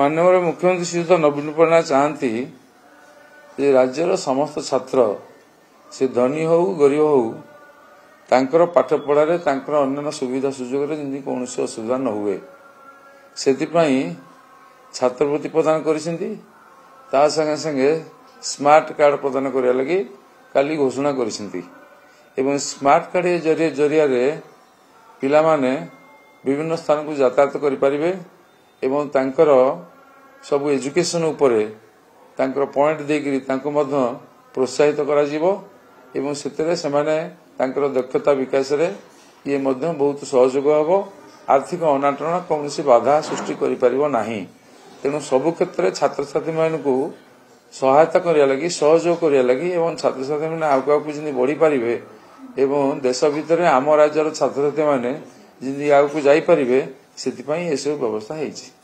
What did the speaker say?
ମାନ୍ୟବର ମୁଖ୍ୟମନ୍ତ୍ରୀ ଶ୍ରୀଯୁକ୍ତ ନବୀନ ପଟ୍ଟନାୟକ ଚାହାନ୍ତି ଯେ ରାଜ୍ୟର ସମସ୍ତ ଛାତ୍ର ସେ ଧନୀ ହେଉ ଗରିବ ହେଉ ତାଙ୍କର ପାଠପଢ଼ାରେ ତାଙ୍କର ଅନ୍ୟାନ୍ୟ ସୁବିଧା ସୁଯୋଗରେ ଯେମିତି କୌଣସି ଅସୁବିଧା ନ ହୁଏ ସେଥିପାଇଁ ଛାତ୍ରବୃତ୍ତି ପ୍ରଦାନ କରିଛନ୍ତି ତା ସାଙ୍ଗେ ସାଙ୍ଗେ ସ୍ମାର୍ଟ କାର୍ଡ ପ୍ରଦାନ କରିବା ଲାଗି କାଲି ଘୋଷଣା କରିଛନ୍ତି ଏବଂ ସ୍ମାର୍ଟ କାର୍ଡ ଜରିଆରେ ପିଲାମାନେ ବିଭିନ୍ନ ସ୍ଥାନକୁ ଯାତାୟାତ କରିପାରିବେ ଏବଂ ତାଙ୍କର ସବୁ ଏଜୁକେସନ୍ ଉପରେ ତାଙ୍କର ପଏଣ୍ଟ ଦେଇକରି ତାଙ୍କୁ ମଧ୍ୟ ପ୍ରୋତ୍ସାହିତ କରାଯିବ ଏବଂ ସେଥିରେ ସେମାନେ ତାଙ୍କର ଦକ୍ଷତା ବିକାଶରେ ଇଏ ମଧ୍ୟ ବହୁତ ସହଯୋଗ ହେବ ଆର୍ଥିକ ଅନାଟନ କୌଣସି ବାଧା ସୃଷ୍ଟି କରିପାରିବ ନାହିଁ ତେଣୁ ସବୁ କ୍ଷେତ୍ରରେ ଛାତ୍ରଛାତ୍ରୀମାନଙ୍କୁ ସହାୟତା କରିବା ଲାଗି ସହଯୋଗ କରିବା ଲାଗି ଏବଂ ଛାତ୍ରଛାତ୍ରୀମାନେ ଆଗକୁ ଆଗକୁ ଯେମିତି ବଢ଼ିପାରିବେ ଏବଂ ଦେଶ ଭିତରେ ଆମ ରାଜ୍ୟର ଛାତ୍ରଛାତ୍ରୀମାନେ ଯେମିତି ଆଗକୁ ଯାଇପାରିବେ Você te conheceu, Globo? Você está rede?